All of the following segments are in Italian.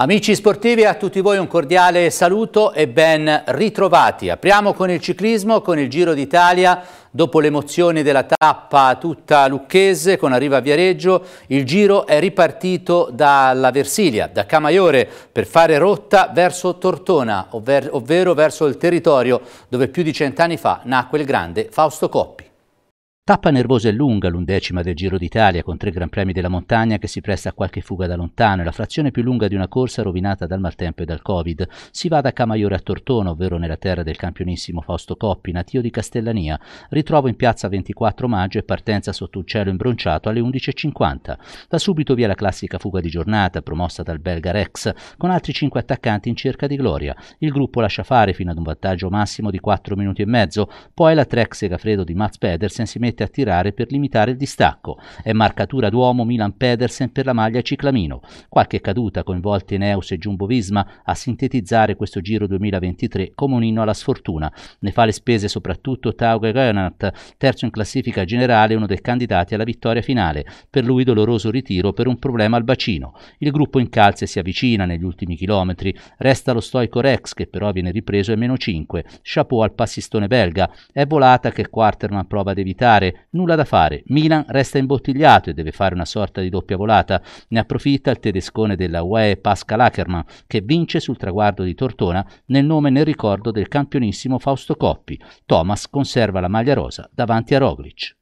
Amici sportivi, a tutti voi un cordiale saluto e ben ritrovati. Apriamo con il ciclismo, con il Giro d'Italia. Dopo l'emozione della tappa tutta lucchese con arrivo a Viareggio, il Giro è ripartito dalla Versilia, da Camaiore, per fare rotta verso Tortona, ovvero verso il territorio dove più di cent'anni fa nacque il grande Fausto Coppi. Tappa nervosa e lunga l'undecima del Giro d'Italia con tre Gran Premi della montagna che si presta a qualche fuga da lontano e la frazione più lunga di una corsa rovinata dal maltempo e dal Covid. Si va da Camaiore a Tortona, ovvero nella terra del campionissimo Fausto Coppi, natio di Castellania. Ritrovo in piazza 24 maggio e partenza sotto un cielo imbronciato alle 11.50. Da subito via la classica fuga di giornata promossa dal belga Rex con altri cinque attaccanti in cerca di gloria. Il gruppo lascia fare fino ad un vantaggio massimo di 4 minuti e mezzo, poi la Trek Segafredo di Mats Pedersen si mette continuamente a tirare per limitare il distacco. È marcatura d'uomo Milan Pedersen per la maglia Ciclamino. Qualche caduta coinvolte Neus e Jumbo Visma a sintetizzare questo Giro 2023 come un inno alla sfortuna. Ne fa le spese soprattutto Tauge Gernhardt, terzo in classifica generale, uno dei candidati alla vittoria finale. Per lui doloroso ritiro per un problema al bacino. Il gruppo in calze si avvicina negli ultimi chilometri. Resta lo stoico Rex che però viene ripreso ai meno 5. Chapeau al passistone belga. È volata che Quarterman prova ad evitare fare, nulla da fare. Milan resta imbottigliato e deve fare una sorta di doppia volata. Ne approfitta il tedescone della UE Pascal Ackermann, che vince sul traguardo di Tortona nel nome e nel ricordo del campionissimo Fausto Coppi. Thomas conserva la maglia rosa davanti a Roglic.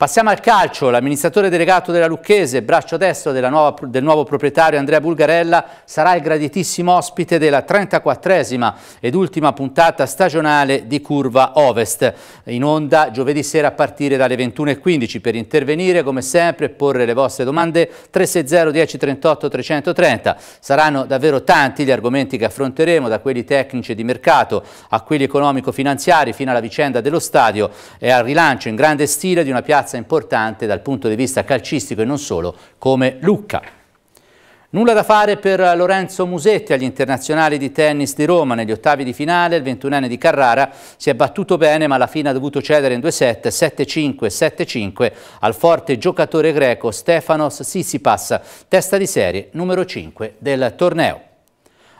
Passiamo al calcio, l'amministratore delegato della Lucchese, braccio destro nuova, del nuovo proprietario Andrea Bulgarella, sarà il graditissimo ospite della 34esima ed ultima puntata stagionale di Curva Ovest, in onda giovedì sera a partire dalle 21.15. Per intervenire, come sempre, e porre le vostre domande 360 1038 330. Saranno davvero tanti gli argomenti che affronteremo, da quelli tecnici e di mercato a quelli economico-finanziari, fino alla vicenda dello stadio e al rilancio in grande stile di una piazza piazza importante dal punto di vista calcistico e non solo, come Lucca. Nulla da fare per Lorenzo Musetti agli internazionali di tennis di Roma. Negli ottavi di finale il 21enne di Carrara si è battuto bene ma alla fine ha dovuto cedere in due set 7-5 7-5 al forte giocatore greco Stefanos Sissipas, testa di serie numero 5 del torneo.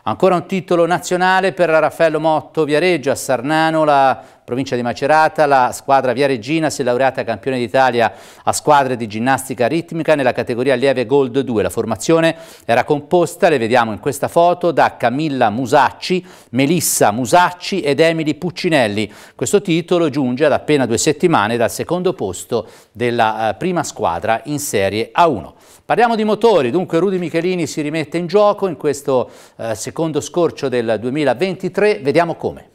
Ancora un titolo nazionale per Raffaello Motto Viareggio a Sarnano, la provincia di Macerata, la squadra Via Regina si è laureata campione d'Italia a squadre di ginnastica ritmica nella categoria lieve Gold 2. La formazione era composta, le vediamo in questa foto, da Camilla Musacci, Melissa Musacci ed Emily Puccinelli. Questo titolo giunge ad appena due settimane dal secondo posto della eh, prima squadra in Serie A1. Parliamo di motori, dunque Rudy Michelini si rimette in gioco in questo eh, secondo scorcio del 2023, vediamo come.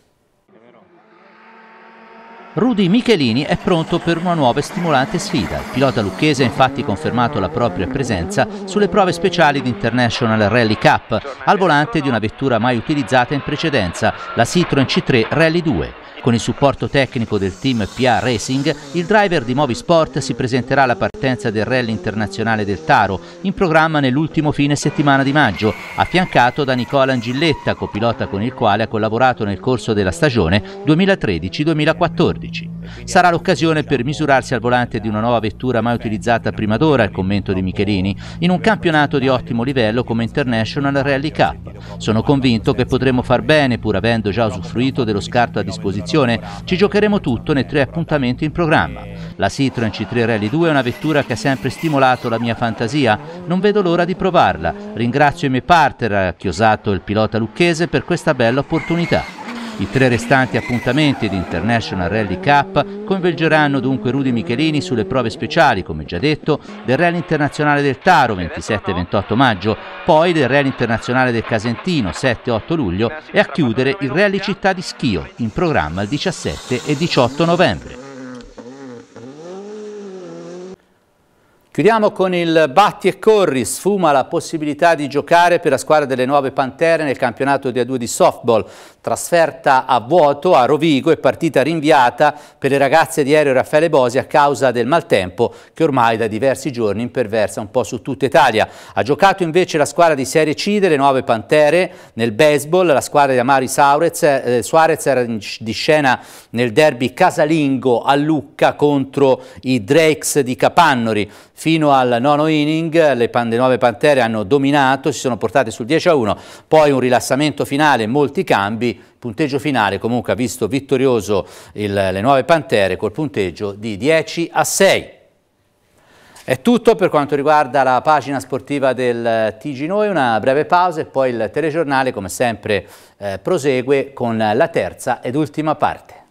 Rudy Michelini è pronto per una nuova e stimolante sfida. Il pilota lucchese ha infatti confermato la propria presenza sulle prove speciali di International Rally Cup al volante di una vettura mai utilizzata in precedenza, la Citroën C3 Rally 2. Con il supporto tecnico del team PA Racing, il driver di Movisport si presenterà alla partenza del rally internazionale del Taro, in programma nell'ultimo fine settimana di maggio, affiancato da Nicola Angilletta, copilota con il quale ha collaborato nel corso della stagione 2013-2014. Sarà l'occasione per diciamo misurarsi al volante di una nuova vettura mai utilizzata prima d'ora, il commento di Michelini, in un campionato di ottimo livello come International Rally Cup. Sono convinto che potremo far bene pur avendo già usufruito dello scarto a disposizione, ci giocheremo tutto nei tre appuntamenti in programma. La Citroen C3 Rally 2 è una vettura che ha sempre stimolato la mia fantasia, non vedo l'ora di provarla. Ringrazio i miei partner, Chiosato e il pilota lucchese, per questa bella opportunità. I tre restanti appuntamenti di International Rally Cup coinvolgeranno dunque Rudy Michelini sulle prove speciali, come già detto, del Rally Internazionale del Taro 27 28 maggio, poi del Rally Internazionale del Casentino 7 8 luglio e a chiudere il Rally Città di Schio, in programma il 17 e 18 novembre. Chiudiamo con il batti e corri, sfuma la possibilità di giocare per la squadra delle nuove Pantere nel campionato di A2 di softball. Trasferta a vuoto a Rovigo e partita rinviata per le ragazze di aereo Raffaele Bosi a causa del maltempo che ormai da diversi giorni imperversa un po' su tutta Italia. Ha giocato invece la squadra di Serie C delle nuove Pantere nel baseball, la squadra di Amari Saurez, eh, Suarez era di scena nel derby casalingo a Lucca contro i Drakes di Capannori fino al nono inning le, pan le nuove Pantere hanno dominato, si sono portate sul 10 a 1, poi un rilassamento finale, molti cambi, punteggio finale comunque ha visto vittorioso il, le nuove Pantere col punteggio di 10 a 6. È tutto per quanto riguarda la pagina sportiva del eh, TG Noi, una breve pausa e poi il telegiornale come sempre eh, prosegue con la terza ed ultima parte.